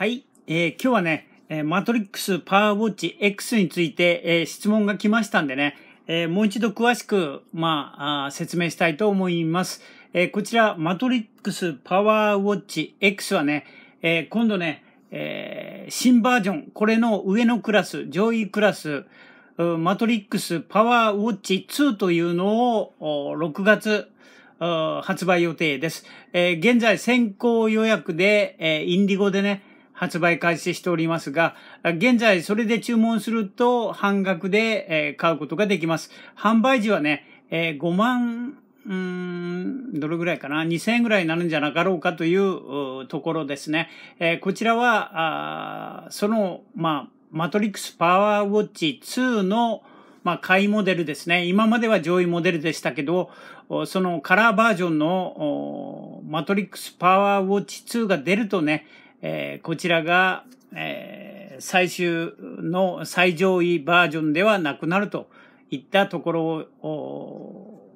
はい、えー、今日はね、えマトリックスパワーウォッチ X について、えー、質問が来ましたんでね、えー、もう一度詳しく、まあ、説明したいと思います。えー、こちら、マトリックスパワーウォッチ X はね、え今度ね、え新バージョン、これの上のクラス、上位クラス、マトリックスパワーウォッチ2というのを6月発売予定です。え現在先行予約で、えインディゴでね、発売開始しておりますが、現在それで注文すると半額で買うことができます。販売時はね、5万、うん、どれぐらいかな ?2000 円ぐらいになるんじゃなかろうかというところですね。こちらは、その、まあ、マトリックスパワーウォッチ2の、まあ、買いモデルですね。今までは上位モデルでしたけど、そのカラーバージョンのマトリックスパワーウォッチ2が出るとね、えー、こちらが、えー、最終の最上位バージョンではなくなるといったところを、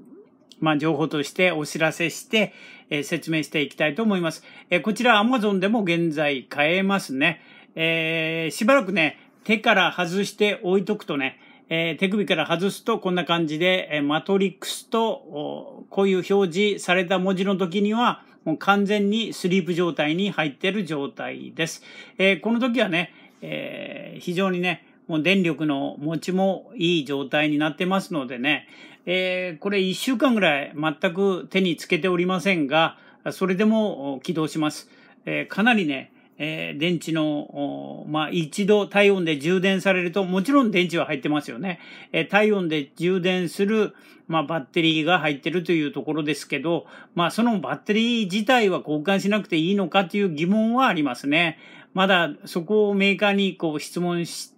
まあ、情報としてお知らせして、えー、説明していきたいと思います。えー、こちら Amazon でも現在買えますね。えー、しばらくね、手から外して置いとくとね、えー、手首から外すとこんな感じで、えー、マトリックスと、こういう表示された文字の時には、もう完全にスリープ状態に入っている状態です。えー、この時はね、えー、非常にね、もう電力の持ちもいい状態になってますのでね、えー、これ1週間ぐらい全く手につけておりませんが、それでも起動します。えー、かなりね、えー、電池の、まあ、一度体温で充電されると、もちろん電池は入ってますよね。えー、体温で充電する、まあ、バッテリーが入ってるというところですけど、まあ、そのバッテリー自体は交換しなくていいのかという疑問はありますね。まだそこをメーカーにこう質問し、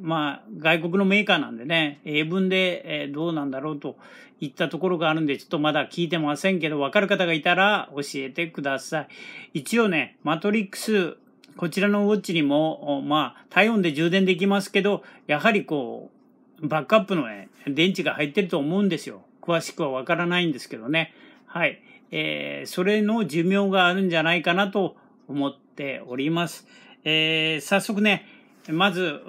まあ、外国のメーカーなんでね、英文でどうなんだろうといったところがあるんで、ちょっとまだ聞いてませんけど、わかる方がいたら教えてください。一応ね、マトリックス、こちらのウォッチにも、まあ、体温で充電できますけど、やはりこう、バックアップのね、電池が入ってると思うんですよ。詳しくはわからないんですけどね。はい。えー、それの寿命があるんじゃないかなと思っております。えー、早速ね、まず、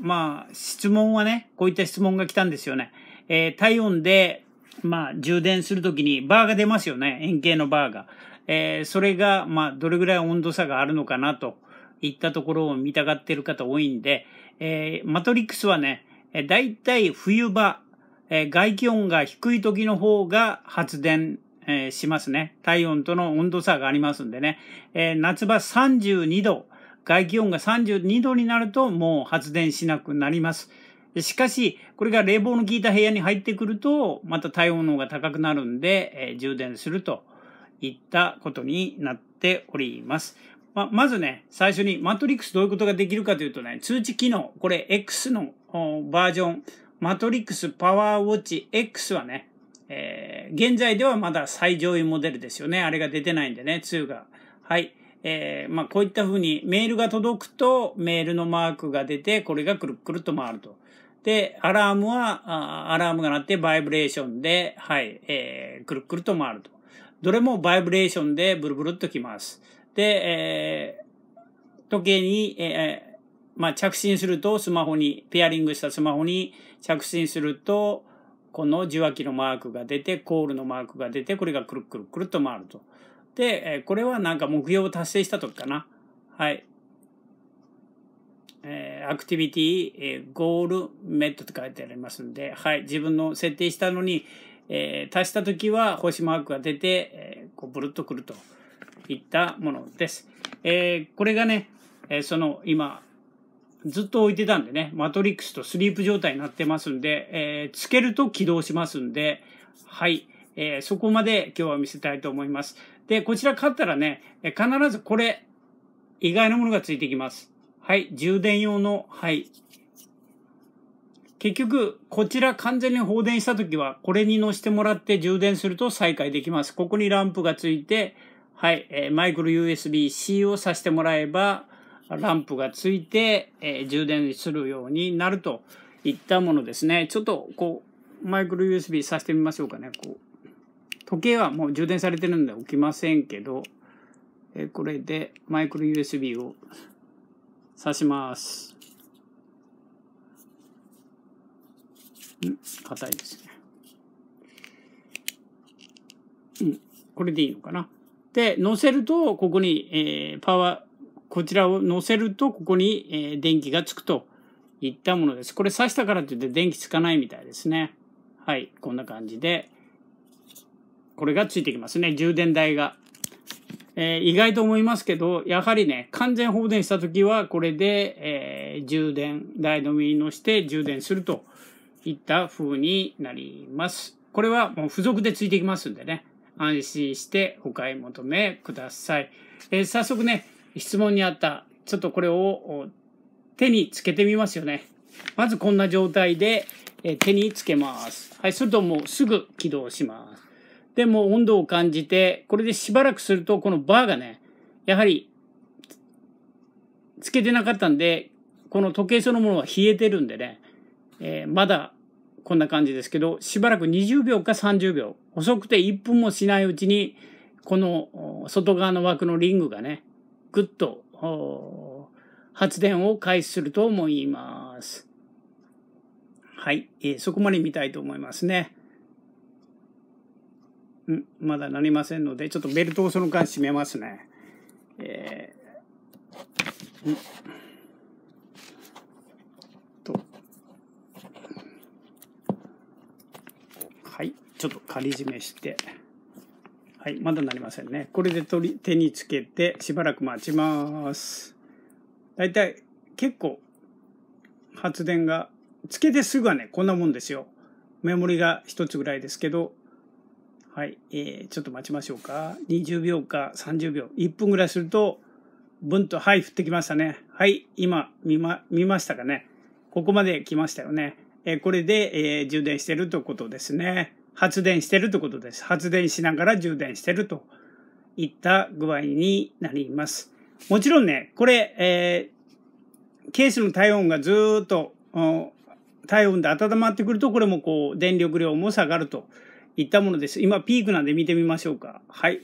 まあ、質問はね、こういった質問が来たんですよね。えー、体温で、まあ、充電するときにバーが出ますよね。円形のバーが。えー、それが、まあ、どれぐらい温度差があるのかなといったところを見たがってる方多いんで、えー、マトリックスはね、だいたい冬場、えー、外気温が低い時の方が発電、えー、しますね。体温との温度差がありますんでね。えー、夏場32度、外気温が32度になるともう発電しなくなります。しかし、これが冷房の効いた部屋に入ってくると、また体温の方が高くなるんで、え充電するといったことになっております。ままずね、最初にマトリックスどういうことができるかというとね、通知機能、これ X のバージョン、マトリックスパワーウォッチ X はね、えー、現在ではまだ最上位モデルですよね。あれが出てないんでね、2が。はい。えー、まあ、こういったふうにメールが届くとメールのマークが出て、これがくるくると回ると。で、アラームは、アラームが鳴ってバイブレーションで、はい、えー、くるくると回ると。どれもバイブレーションでブルブルっときます。で、えー、時計に、えー、まあ、着信するとスマホに、ペアリングしたスマホに着信すると、この受話器のマークが出て、コールのマークが出て、これがくるくるくるっと回ると。で、えこれはなんか目標を達成した時かな。はい。えー、アクティビティ、えー、ゴールメットって書いてありますんで、はい。自分の設定したのに、えー、足した時は星マークが出て、えこうブルッとくるといったものです。えこれがね、えその今、ずっと置いてたんでね、マトリックスとスリープ状態になってますんで、えつけると起動しますんで、はい。えそこまで今日は見せたいと思います。で、こちら買ったらね、必ずこれ、意外なものがついてきます。はい、充電用の、はい。結局、こちら完全に放電した時は、これに乗せてもらって充電すると再開できます。ここにランプがついて、はい、えー、マイクロ USB-C をさしてもらえば、ランプがついて、えー、充電するようになるといったものですね。ちょっと、こう、マイクロ USB さしてみましょうかね。こう時計はもう充電されてるんで置きませんけど、えこれでマイクロ USB を挿します。ん硬いですね。うん。これでいいのかな。で、乗せると、ここに、えー、パワー、こちらを乗せると、ここに、えー、電気がつくといったものです。これ挿したからといって電気つかないみたいですね。はい。こんな感じで。これがついてきますね。充電台が。えー、意外と思いますけど、やはりね、完全放電した時は、これで、えー、充電台の上に乗せて充電するといった風になります。これはもう付属でついてきますんでね、安心してお買い求めください。えー、早速ね、質問にあった、ちょっとこれを手につけてみますよね。まずこんな状態で、え手につけます。はい、するともうすぐ起動します。でも温度を感じて、これでしばらくすると、このバーがね、やはり、つけてなかったんで、この時計そのものは冷えてるんでね、えー、まだこんな感じですけど、しばらく20秒か30秒、遅くて1分もしないうちに、この外側の枠のリングがね、ぐっと発電を開始すると思います。はい、えー、そこまで見たいと思いますね。まだなりませんので、ちょっとベルトをその間締めますね。えー、と。はい、ちょっと仮締めして。はい、まだなりませんね。これで取り手につけて、しばらく待ちます。だいたい結構発電が、つけてすぐはね、こんなもんですよ。メモリが一つぐらいですけど、はい、えー、ちょっと待ちましょうか。20秒か30秒、1分ぐらいすると、ブンと、はい、降ってきましたね。はい、今、見ま、見ましたかね。ここまで来ましたよね。えー、これで、えー、充電してるということですね。発電してるということです。発電しながら充電してるといった具合になります。もちろんね、これ、えー、ケースの体温がずっと、体温で温まってくると、これもこう、電力量も下がると。いったものです。今、ピークなんで見てみましょうか。はい。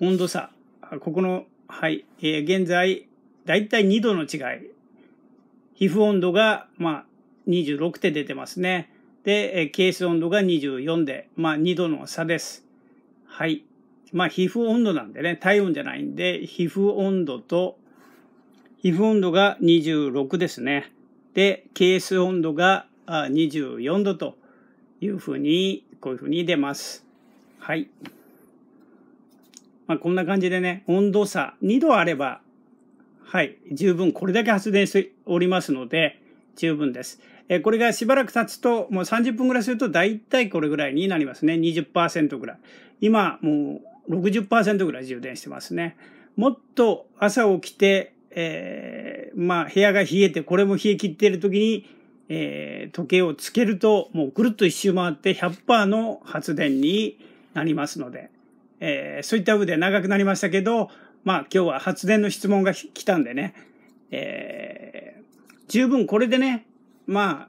温度差。ここの、はい。えー、現在、だいたい2度の違い。皮膚温度が、まあ、26って出てますね。で、えー、ケース温度が24で、まあ、2度の差です。はい。まあ、皮膚温度なんでね、体温じゃないんで、皮膚温度と、皮膚温度が26ですね。で、ケース温度が24度というふうにこういうふうに出ます。はい。まあ、こんな感じでね、温度差2度あれば、はい、十分これだけ発電しておりますので、十分です。えこれがしばらく経つと、もう30分ぐらいすると大体これぐらいになりますね。20%ぐらい。今、もう60%ぐらい充電してますね。もっと朝起きて、えー、まあ部屋が冷えて、これも冷え切っている時に、えー、時計をつけると、もうぐるっと一周回って100%の発電になりますので、えー、そういった部で長くなりましたけど、まあ今日は発電の質問が来たんでね、えー、十分これでね、まあ、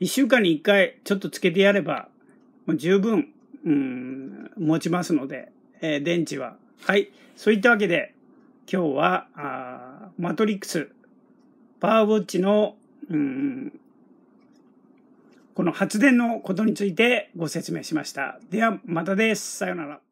一週間に一回ちょっとつけてやれば、もう十分、うん、持ちますので、えー、電池は。はい。そういったわけで、今日は、あマトリックス、パワーウォッチの、うん、この発電のことについてご説明しました。ではまたです。さようなら。